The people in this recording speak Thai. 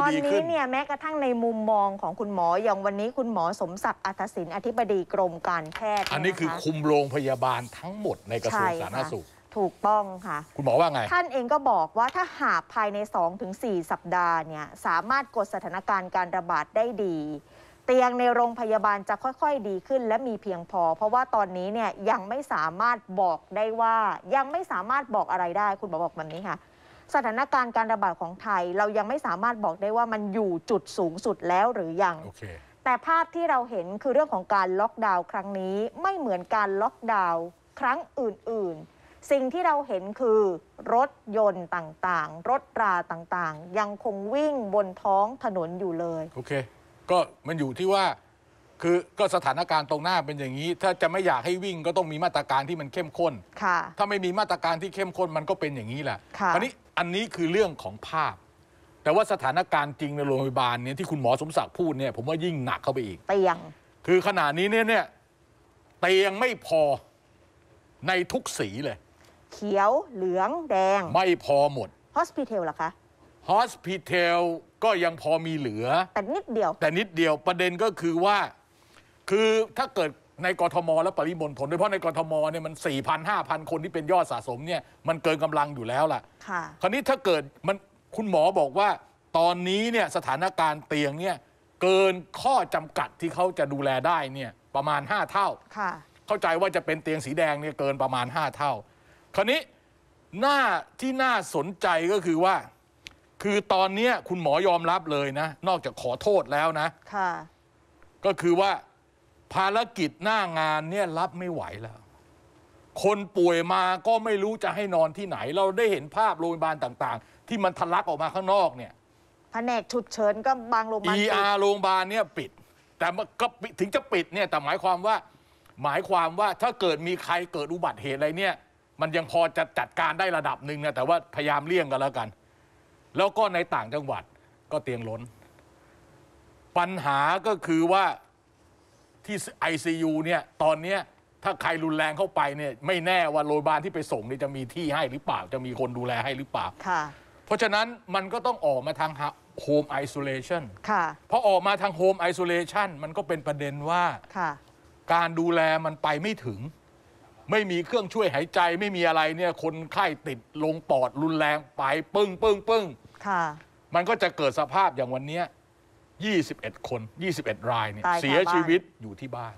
ตอนนี้เนี่ยแม้กระทั่งในมุมมองของคุณหมออย่างวันนี้คุณหมอสมศักดิ์อัธศินอธิบดีกรมการแพทย์ อันนี้คือคุมโรงพยาบาลทั้งหมดในกระทรวงสาธารณสุข ถูกต้องค่ะ คุณหมอว่าไงท่านเองก็บอกว่าถ้าหากภายใน 2-4 สัปดาห์เนี่ยสามารถกดสถานการณ์การระบาดได้ดี เตียงในโรงพยาบาลจะค่อยๆ ดีขึ้นและมีเพียงพอ เพราะว่าตอนนี้เนี่ยยังไม่สามารถบอกได้ว่ายังไม่สามารถบอกอะไรได้ คุณหมอบอกแบบนี้ค่ะสถานการณ์การระบาดของไทยเรายังไม่สามารถบอกได้ว่ามันอยู่จุดสูงสุดแล้วหรือยัง okay. แต่ภาพที่เราเห็นคือเรื่องของการล็อกดาวน์ครั้งนี้ไม่เหมือนการล็อกดาวน์ครั้งอื่น ๆ สิ่งที่เราเห็นคือรถยนต์ต่างๆ รถราต่างๆ ยังคงวิ่งบนท้องถนนอยู่เลย โอเคก็มันอยู่ที่ว่าคือก็สถานการณ์ตรงหน้าเป็นอย่างนี้ ถ้าจะไม่อยากให้วิ่งก็ต้องมีมาตรการที่มันเข้มข้นค่ะ ถ้าไม่มีมาตรการที่เข้มข้นมันก็เป็นอย่างนี้แหละค่ะราวนี้อันนี้คือเรื่องของภาพ แต่ว่าสถานการณ์จริงในโรงพยาบาลเนี่ยที่คุณหมอสมศักดิ์พูดเนี่ยผมว่ายิ่งหนักเข้าไปอีก เตียง คือขณะนี้เนี่ยเนี่ยเตียงไม่พอในทุกสีเลย เขียวเหลืองแดงไม่พอหมดฮอสพิเทลห่ะคะฮอสพิเทลก็ยังพอมีเหลือแต่นิดเดียว แต่นิดเดียวประเด็นก็คือว่าคือถ้าเกิดในกทมและปริมณฑลโดยเฉพาะในกทมเนี่ยมัน 4 0 0 0 5,000 คนที่เป็นยอดสะสม เนี่ยมันเกินกำลังอยู่แล้วล่ะค่ะคราวนี้ถ้าเกิดมันคุณหมอบอกว่า ตอนนี้เนี่ยสถานการณ์เตียงเนี่ย เกินข้อจำกัดที่เขาจะดูแลได้เนี่ยประมาณ 5 เท่า ค่ะ เข้าใจว่าจะเป็นเตียงสีแดงเนี่ยเกินประมาณ 5 เท่า คราวนี้หน้าที่น่าสนใจก็คือว่า คือตอนนี้คุณหมอยอมรับเลยนะนอกจากขอโทษแล้วนะค่ะก็คือว่าภารกิจหน้างานเนี่ยรับไม่ไหวแล้ว คนป่วยมาก็ไม่รู้จะให้นอนที่ไหน เราได้เห็นภาพโรงพยาบาลต่างๆ ที่มันทะลักออกมาข้างนอกเนี่ยแผนกฉุกเฉินก็บางโรงพยาบาล ER โรงพยาบาลเนี่ยปิด แต่ก็ถึงจะปิดเนี่ยแต่หมายความว่า หมายความว่าถ้าเกิดมีใครเกิดอุบัติเหตุอะไรเนี่ย มันยังพอจะจัดการได้ระดับหนึ่งนะแต่ว่าพยายามเลี่ยงกันแล้วกัน แล้วก็ในต่างจังหวัดก็เตียงล้น ปัญหาก็คือว่าที่ ICU เนี่ยตอนเนี้ยถ้าใครรุนแรงเข้าไปเนี่ยไม่แน่ว่าโรงพยาบาลที่ไปส่งเนี่ยจะมีที่ให้หรือเปล่าจะมีคนดูแลให้หรือเปล่าค่ะ เพราะฉะนั้นมันก็ต้องออกมาทางโฮมไอโซเลชันค่ะพอออกมาทางโฮมไอโซเลชันมันก็เป็นประเด็นว่าค่ะการดูแลมันไปไม่ถึง ไม่มีเครื่องช่วยหายใจไม่มีอะไรเนี่ยคนไข้ติดลงปอดรุนแรงไปปึ้งปึ้งปึ้งค่ะมันก็จะเกิดสภาพอย่างวันเนี้ย21 คน 21 รายเนี่ยาเสียชีวิตอยู่ที่บ้าน